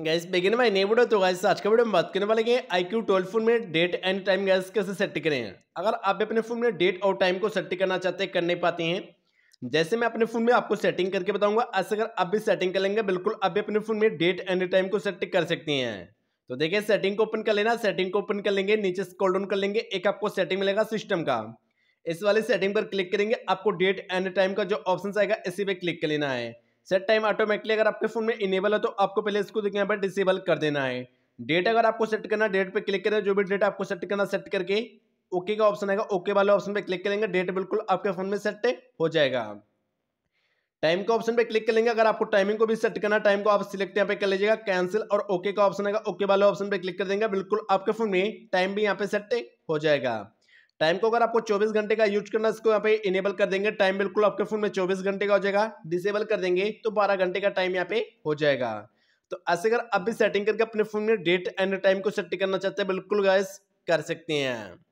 gas भाई नहीं नेबुड तो गैस आज का वीडियो में बात करने वाले हैं आई क्यू ट्वेल्व फोन में डेट एंड टाइम गैस कैसे सेट करें अगर आप अपने फ़ोन में डेट और टाइम को सेट करना चाहते हैं कर नहीं पाते हैं जैसे मैं अपने फ़ोन में आपको सेटिंग करके बताऊंगा ऐसे अगर आप भी सेटिंग कर लेंगे बिल्कुल आप भी अपने फ़ोन में डेट एंड टाइम को सेट कर सकती हैं तो देखिए सेटिंग को ओपन कर लेना सेटिंग को ओपन कर लेंगे नीचे स्कॉल डाउन कर लेंगे एक आपको सेटिंग मिलेगा सिस्टम का इस वाले सेटिंग पर क्लिक करेंगे आपको डेट एंड टाइम का जो ऑप्शन आएगा इसी पर क्लिक कर लेना है सेट टाइम ऑटोमेटिकली अगर आपके फ़ोन में इनेबल है तो आपको पहले इसको देखिए यहाँ पर डिसेबल कर देना है डेट अगर आपको सेट करना डेट पे क्लिक करें जो भी डेट आपको सेट करना सेट करके ओके का ऑप्शन आएगा ओके वाले ऑप्शन पे क्लिक करेंगे डेट बिल्कुल आपके फ़ोन में सेट हो जाएगा टाइम का ऑप्शन पे क्लिक करेंगे अगर आपको टाइमिंग को भी सेट करना टाइम को आप सिलेक्ट यहाँ पे कर लीजिएगा कैंसिल और ओके का ऑप्शन आएगा ओके वाले ऑप्शन पे क्लिक कर देंगे बिल्कुल आपके फ़ोन में टाइम भी यहाँ पे सेट हो जाएगा टाइम को अगर आपको 24 घंटे का यूज करना इसको यहाँ पे इनेबल कर देंगे टाइम बिल्कुल आपके फोन में 24 घंटे का हो जाएगा डिसेबल कर देंगे तो 12 घंटे का टाइम यहाँ पे हो जाएगा तो ऐसे अगर आप भी सेटिंग करके अपने फोन में डेट एंड टाइम को सेट करना चाहते हैं बिल्कुल गैस कर सकते हैं